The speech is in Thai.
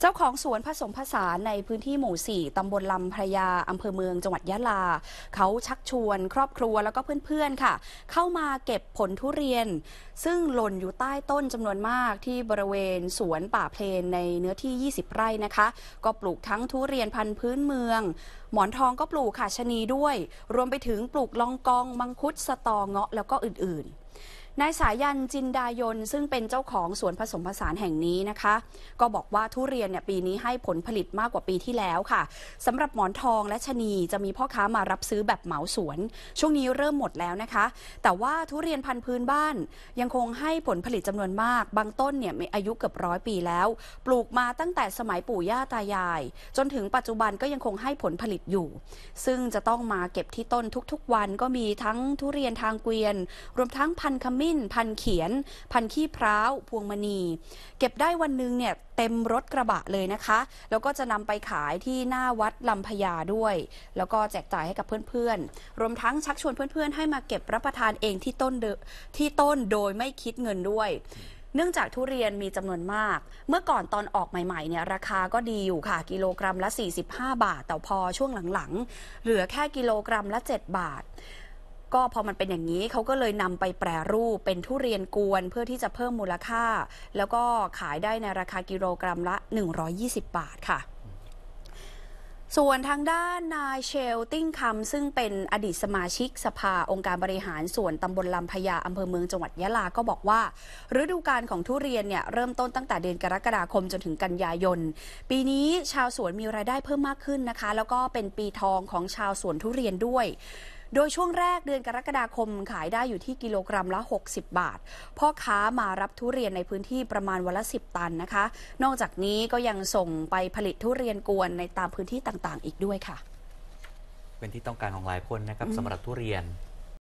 เจ้าของสวนผสมผสานในพื้นที่หมู่ 4 ตำบลลำพระยาอำเภอเมือง จังหวัดยะลา เขาชักชวนครอบครัวแล้วก็เพื่อนๆ ค่ะ เข้ามาเก็บผลทุเรียน ซึ่งหล่นอยู่ใต้ต้นจำนวนมากที่บริเวณสวนป่าเพลนในเนื้อที่ 20 ไร่นะคะ ก็ปลูกทั้งทุเรียนพันธุ์พื้นเมือง หมอนทองก็ปลูกค่ะชนีด้วย รวมไปถึงปลูกลองกองมังคุดสตอเงาะแล้วก็อื่นๆนายสายันจินดายนซึ่งเป็นเจ้าของสวนผสมผสานแห่งนี้นะคะ ก็บอกว่าทุเรียนเนี่ยปีนี้ให้ผลผลิตมากกว่าปีที่แล้วค่ะ สำหรับหมอนทองและชนีจะมีพ่อค้ามารับซื้อแบบเหมาสวน ช่วงนี้เริ่มหมดแล้วนะคะ แต่ว่าทุเรียนพันธุ์พื้นบ้าน ยังคงให้ผลผลิตจำนวนมากบางต้นเนี่ยมีอายุเกือบร้อยปีแล้ว ปลูกมาตั้งแต่สมัยปู่ย่าตายาย จนถึงปัจจุบันก็ยังคงให้ผลผลิตอยู่ ซึ่งจะต้องมาเก็บที่ต้นทุกๆวันก็มีทั้งทุเรียนทางเกวียนรวมทั้งพันธุ์ขมิิ้นพันเขียน พันขี้พร้าวพวงมณี เก็บได้วันหนึ่งเนี่ย เต็มรถกระบะเลยนะคะ แล้วก็จะนำไปขายที่หน้าวัด ลำพญาด้วย แล้วก็แจกจ่ายให้กับเพื่อนๆรวมทั้งชักชวนเพื่อนๆ ให้มาเก็บรับประทานเองที่ต้นที่ต้นโดยไม่คิดเงินด้วย เนื่องจากทุเรียนมีจำนวนมาก เมื่อก่อนตอนออกใหม่ๆเนี่ยราคาก็ดีอยู่ค่ะกิโลกรัมละ 45 บาทแต่พอช่วงหลังๆเหลือแค่กิโลกรัมละ 7 บาทก็พอมันเป็นอย่างนี้เขาก็เลยนำไปแปรรูปเป็นทุเรียนกวนเพื่อที่จะเพิ่มมูลค่า แล้วก็ขายได้ในราคากิโลกรัมละ 120 บาทค่ะ ส่วนทางด้านนายเชลติ้งคำซึ่งเป็นอดีตสมาชิกสภาองค์การบริหารส่วนตำบลลำพญาอำเภอเมืองจังหวัดยะลาก็บอกว่าฤดูกาลของทุเรียนเนี่ยเริ่มต้นตั้งแต่เดือนกรกฎาคมจนถึงกันยายนปีนี้ชาวสวนมีรายได้เพิ่มมากขึ้นนะคะ แล้วก็เป็นปีทองของชาวสวนทุเรียนด้วยโดยช่วงแรกเดือนกรกฎาคมขายได้อยู่ที่กิโลกรัมละ 60 บาท พ่อค้ามารับทุเรียนในพื้นที่ประมาณวันละ 10 ตันนะคะ นอกจากนี้ก็ยังส่งไปผลิตทุเรียนกวนในตามพื้นที่ต่างๆ อีกด้วยค่ะ เป็นที่ต้องการของหลายคนนะครับสำหรับทุเรียน